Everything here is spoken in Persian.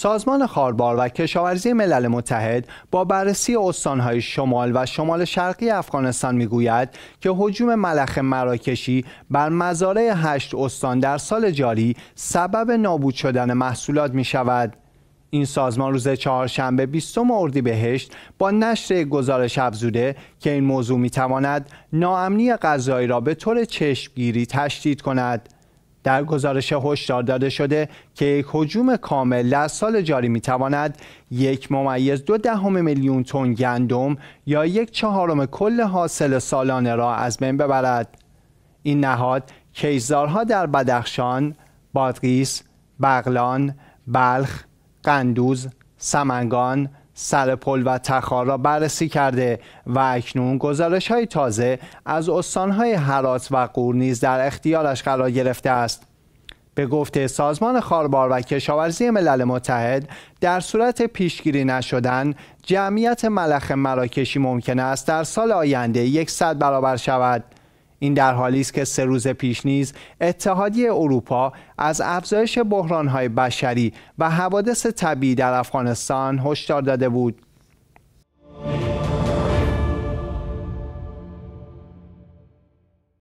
سازمان خاربار و کشاورزی ملل متحد با بررسی استانهای شمال و شمال شرقی افغانستان میگوید که حجوم ملخ مراکشی بر مزارع هشت استان در سال جاری سبب نابود شدن محصولات می شود. این سازمان روز چهارشنبه 20 اردیبهشت با نشر گزارش افزوده که این موضوع میتواند ناامنی غذایی را به طور چشمگیری تشدید کند در گزارش هشدار داده شده که یک حجوم کامل در سال جاری می تواند یک ممیز دو دهم میلیون تن گندم یا یک چهارم کل حاصل سالانه را از بین ببرد. این نهاد کیزارها در بدخشان، بادغیس، بغلان، بلخ، قندوز، سمنگان، پل و تخار را بررسی کرده و اکنون گزارش های تازه از استانهای هرات و قور نیز در اختیارش قرار گرفته است. به گفته سازمان خاربار و کشاورزی ملل متحد در صورت پیشگیری نشدن جمعیت ملخ مراکشی ممکن است در سال آینده یکصد برابر شود. این در حالی است که سه روز پیش نیز اتحادیه اروپا از افزایش بحرانهای بشری و حوادث طبیعی در افغانستان هشدار داده بود